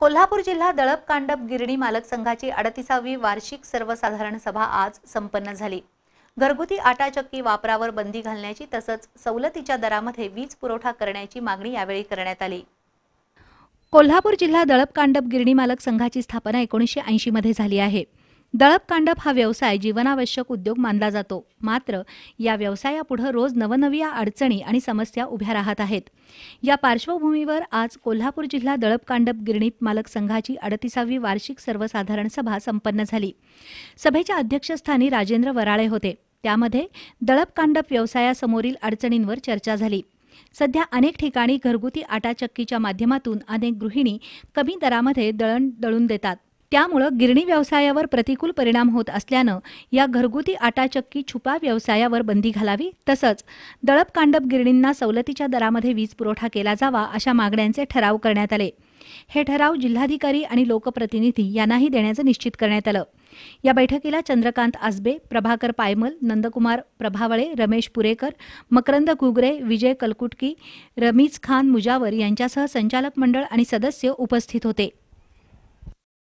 कोल्हापूर जिल्हा दळप कांडप गिरणी मालक संघाची अडतीसावी वार्षिक सर्वसाधारण सभा आज संपन्न झाली घरगुती आटा चक्की वापरावर बंदी घालण्याची तसंच सवलतीच्या दरामध्ये वीज पुरवठा करण्याची मागणी यावेळी करण्यात आली कोल्हापूर जिल्हा दळपकांडप गिरणी मालक संघाची स्थापना एकोणीसशे ऐंशीमध्ये झाली आहे दळपकांडप हा व्यवसाय जीवनावश्यक उद्योग मानला जातो मात्र या व्यवसायापुढं रोज नवनविया अडचणी आणि समस्या उभ्या राहत आहेत या पार्श्वभूमीवर आज कोल्हापूर जिल्हा दळपकांडप गिरणी मालक संघाची अडतीसावी वार्षिक सर्वसाधारण सभा संपन्न झाली सभेच्या अध्यक्षस्थानी राजेंद्र वराळे होते त्यामध्ये दळपकांडप व्यवसायासमोरील अडचणींवर चर्चा झाली सध्या अनेक ठिकाणी घरगुती आटाचक्कीच्या माध्यमातून अनेक गृहिणी कमी दरामध्ये दळण दळून देतात त्यामुळं गिरणी व्यवसायावर प्रतिकूल परिणाम होत असल्यानं या घरगुती आटाचक्की छुपा व्यवसायावर बंदी घालावी तसंच दळपकांडप गिरणींना सवलतीच्या दरामध्ये वीज पुरवठा केला जावा अशा मागण्यांचे ठराव करण्यात आले हे ठराव जिल्हाधिकारी आणि लोकप्रतिनिधी यांनाही देण्याचं निश्चित करण्यात आलं या बैठकीला चंद्रकांत आसबे प्रभाकर पायमल नंदकुमार प्रभावळे रमेश पुरेकर मकरंद घुगरे विजय कलकुटकी रमीज खान मुजावर यांच्यासह संचालक मंडळ आणि सदस्य उपस्थित होते